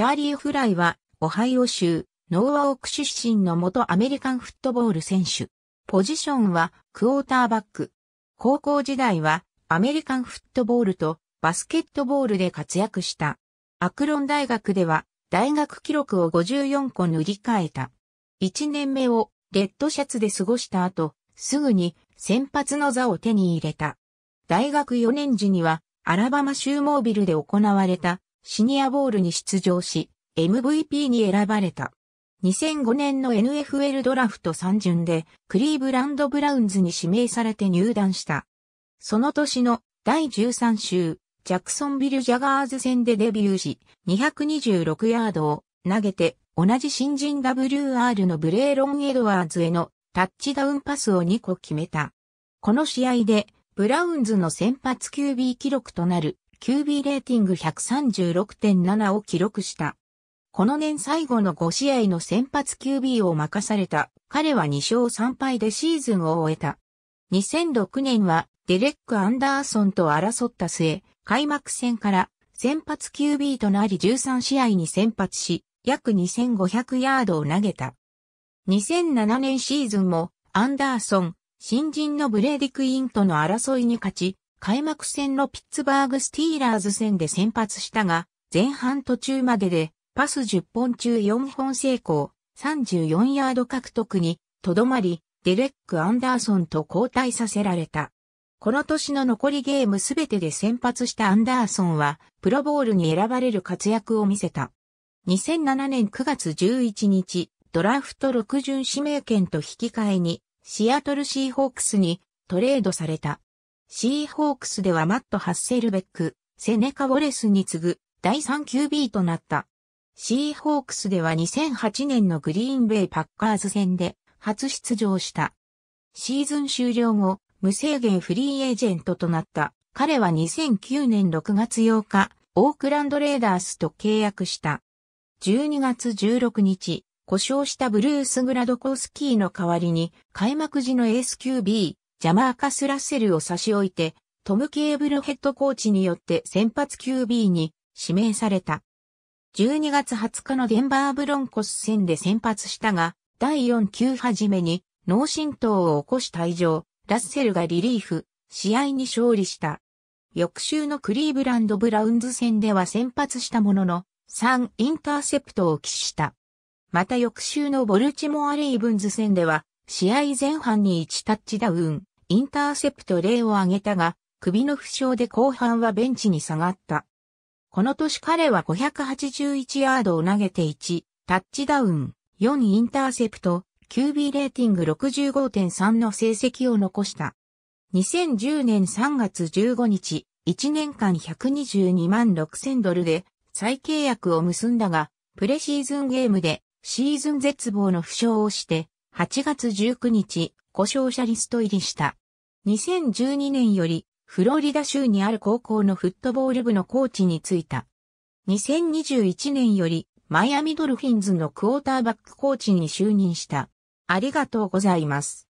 チャーリー・フライは、オハイオ州、ノーワーク出身の元アメリカンフットボール選手。ポジションは、クォーターバック。高校時代は、アメリカンフットボールと、バスケットボールで活躍した。アクロン大学では、大学記録を54個塗り替えた。1年目を、レッドシャツで過ごした後、すぐに、先発の座を手に入れた。大学4年時には、アラバマ州モービルで行われたシニアボールに出場し、MVP に選ばれた。2005年の NFL ドラフト3巡でクリーブランド・ブラウンズに指名されて入団した。その年の第13週、ジャクソンビル・ジャガーズ戦でデビューし、226ヤードを投げて、同じ新人 WR のブレーロン・エドワーズへのタッチダウンパスを2個決めた。この試合で、ブラウンズの先発 QB 記録となる QB レーティング136.7を記録した。この年最後の5試合の先発 QB を任された彼は2勝3敗でシーズンを終えた。2006年はデレック・アンダーソンと争った末、開幕戦から先発 QB となり13試合に先発し、約2500ヤードを投げた。2007年シーズンもアンダーソン、新人のブレーディ・クイーンとの争いに勝ち、開幕戦のピッツバーグスティーラーズ戦で先発したが、前半途中まででパス10本中4本成功、34ヤード獲得にとどまり、デレック・アンダーソンと交代させられた。この年の残りゲームすべてで先発したアンダーソンは、プロボールに選ばれる活躍を見せた。2007年9月11日、ドラフト6巡指名権と引き換えに、シアトルシーホークスにトレードされた。シーホークスではマット・ハッセルベック、セネカ・ウォレスに次ぐ第3 QB となった。シーホークスでは2008年のグリーンベイ・パッカーズ戦で初出場した。シーズン終了後、無制限フリーエージェントとなった。彼は2009年6月8日、オークランドレーダースと契約した。12月16日、故障したブルース・グラドコースキーの代わりに、開幕時のエース QB、ジャマーカス・ラッセルを差し置いて、トム・ケーブルヘッドコーチによって先発 QB に指名された。12月20日のデンバーブロンコス戦で先発したが、第4球はじめに脳震盪を起こし退場、ラッセルがリリーフ、試合に勝利した。翌週のクリーブランド・ブラウンズ戦では先発したものの、3インターセプトを起死した。また翌週のボルチモア・レイブンズ戦では、試合前半に1タッチダウン、インターセプト例を挙げたが、首の負傷で後半はベンチに下がった。この年彼は581ヤードを投げて1、タッチダウン、4インターセプト、QB レーティング65.3の成績を残した。2010年3月15日、1年間122万6000ドルで再契約を結んだが、プレシーズンゲームでシーズン絶望の負傷をして、8月19日、故障者リスト入りした。2012年よりフロリダ州にある高校のフットボール部のコーチに就いた。2021年よりマイアミドルフィンズのクォーターバックコーチに就任した。ありがとうございます。